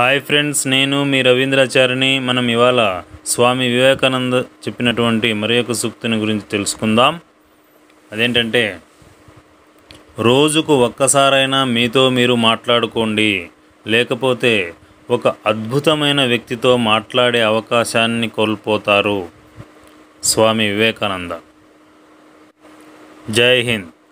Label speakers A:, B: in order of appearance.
A: hi friends నేను మీ రవీంద్రాచార్యని మనం ఇవాళ స్వామి వివేకానంద చెప్పినటువంటి మరి యొక్క సూక్తిని గురించి తెలుసుకుందాం అదేంటంటే రోజుకు ఒక్కసారైనా మీతో మీరు మాట్లాడుకోండి లేకపోతే ఒక అద్భుతమైన వ్యక్తితో మాట్లాడే అవకాశాన్ని కోల్పోతారు స్వామి వివేకానంద జై హింద్